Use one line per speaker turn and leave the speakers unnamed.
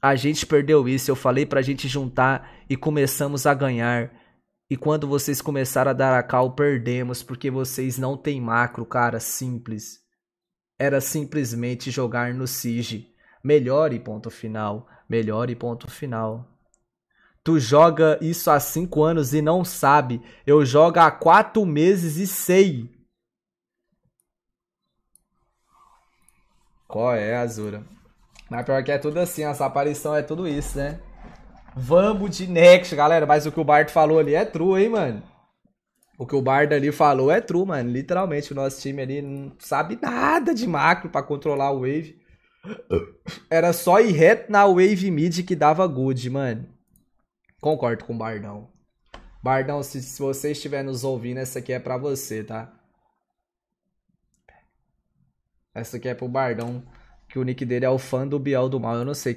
A gente perdeu isso. Eu falei pra gente juntar e começamos a ganhar. E quando vocês começaram a dar a cal, perdemos porque vocês não têm macro, cara. Simples. Era simplesmente jogar no SIG. e ponto final. Melhor e ponto final. Tu joga isso há 5 anos e não sabe. Eu jogo há 4 meses e sei. Qual é, Azura? Mas pior que é tudo assim, essa aparição é tudo isso, né? Vamos de next, galera. Mas o que o Bart falou ali é true, hein, mano? O que o Bard ali falou é true, mano. Literalmente, o nosso time ali não sabe nada de macro para controlar o Wave. Era só ir reto na Wave mid que dava good, mano. Concordo com o Bardão. Bardão, se, se você estiver nos ouvindo, essa aqui é para você, tá? Essa aqui é pro Bardão que o nick dele é o fã do Bial do Mal. Eu não sei